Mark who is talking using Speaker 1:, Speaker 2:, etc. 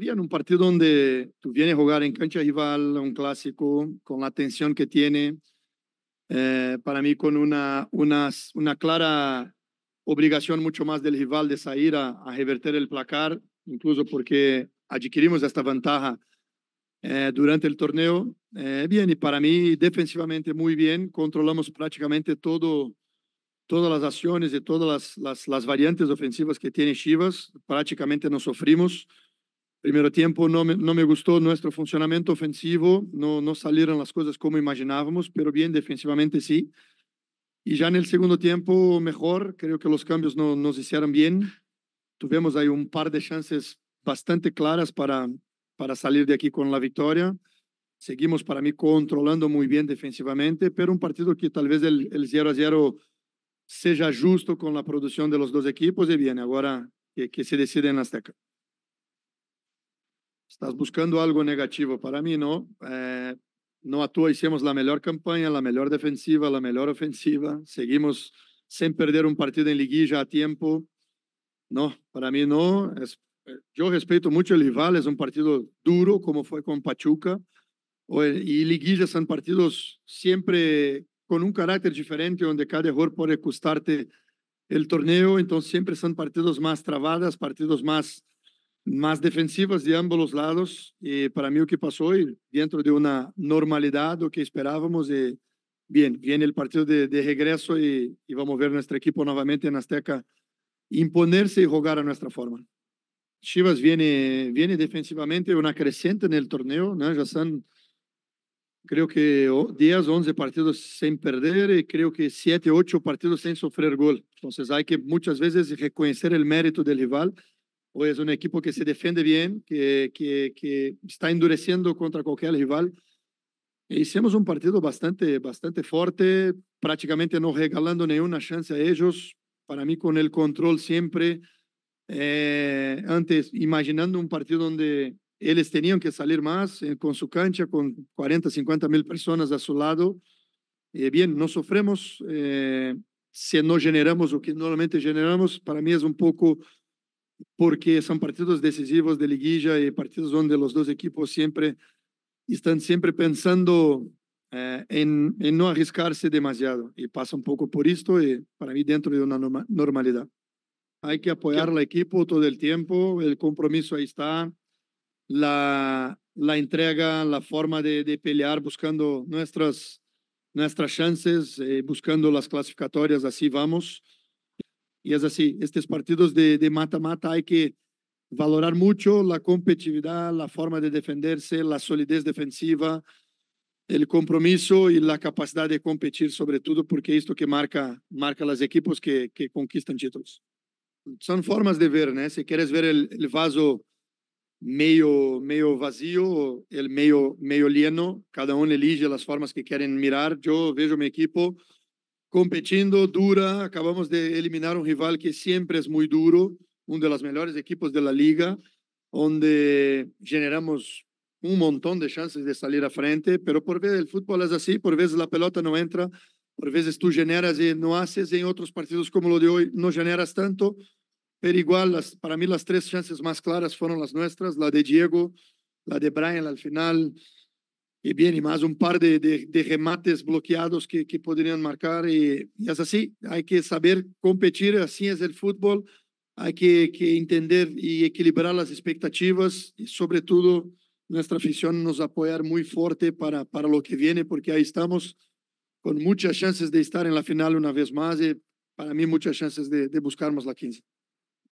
Speaker 1: bien en un partido donde tú vienes a jugar en cancha rival, un clásico, con la tensión que tiene, eh, para mí con una, una, una clara obligación mucho más del rival de salir a, a revertir el placar, incluso porque adquirimos esta ventaja eh, durante el torneo. Eh, bien, y para mí defensivamente muy bien, controlamos prácticamente todo, todas las acciones y todas las, las, las variantes ofensivas que tiene Chivas, prácticamente no sufrimos. Primero tiempo no me, gustó me funcionamiento ofensivo, no no salieron las cosas como imaginábamos, pero bien defensivamente sí. Y ya en el segundo tiempo mejor, creo que los cambios no, nos hicieron bien. Tuvimos ahí un par de chances bastante claras para, para salir de aquí con la victoria. Seguimos, para mí controlando muy bien defensivamente, pero un partido que tal vez el 0 a 0 sea justo con la producción de los dos equipos y bien, ahora que, se decide en Azteca estás buscando algo negativo. Para mí no. Eh, no actúa, hicimos la mejor campaña, la mejor defensiva, la mejor ofensiva. Seguimos sin perder un partido en liguilla a tiempo. No, para mí no. Eh, yo respeto mucho el rival, es un partido duro como fue con Pachuca. Y Liguilla son partidos siempre con un carácter diferente, donde cada error puede costarte el torneo. Entonces siempre son partidos más trabadas, partidos más más defensivas de ambos lados. Y eh, para mí lo que pasó hoy, dentro de una normalidad, lo que esperábamos, y bien, viene el partido de, regreso y, vamos a ver nuestro equipo nuevamente en Azteca imponerse y jugar a nuestra forma. Chivas viene, viene defensivamente una creciente en el torneo, ¿no? ya son creo que 10, 11 partidos sin perder y creo que 7, 8 partidos sin sufrir gol. Entonces hay que muchas veces reconocer el mérito del rival Hoy es un equipo que se defiende bien, que, que, está endureciendo contra cualquier rival. E hicimos un partido bastante, bastante fuerte, prácticamente no regalando ninguna chance a ellos. Para mí, con el control siempre. Eh, antes, imaginando un partido donde ellos tenían que salir más eh, con su cancha, con 40, 50 mil personas a su lado. Eh, bien, no sofremos, si no generamos lo que normalmente generamos. Para mí es un poco porque son partidos decisivos de liguilla y partidos donde los dos equipos siempre están siempre pensando eh, en, en, no arriesgarse demasiado y pasa un poco por esto y para mí dentro de una normalidad. Hay que apoyar al equipo todo el tiempo, el compromiso ahí está, la, la entrega, la forma de, de pelear buscando nuestras, nuestras chances, eh, buscando las clasificatorias, así vamos. Y es así, estos partidos de mata-mata hay que valorar mucho la competitividad, la forma de defenderse, la solidez defensiva, el compromiso y la capacidad de competir sobre todo, porque esto que marca, marca los equipos que, que conquistan títulos. Son formas de ver, Si quieres ver el, el vaso medio, medio vacío, el medio, medio lleno, cada uno elige las formas que quieren mirar. Yo veo mi equipo competiendo dura. Acabamos de eliminar un rival que siempre es muy duro, uno de los mejores equipos de la liga, donde generamos un montón de chances de salir a frente, pero por vez el fútbol es así, por veces la pelota no entra, por veces tú generas y no haces, en otros partidos como lo de hoy no generas tanto, pero igual para mí las tres chances más claras fueron las nuestras, la de Diego, la de Brian al final, y bien, y más un par de, remates bloqueados que, podrían marcar. Y, es así, hay que saber competir, así es el fútbol, hay que, entender y equilibrar las expectativas y sobre todo nuestra afición nos apoyar muy fuerte para, para lo que viene, porque ahí estamos con muchas chances de estar en la final una vez más y para mí muchas chances de, de la 15.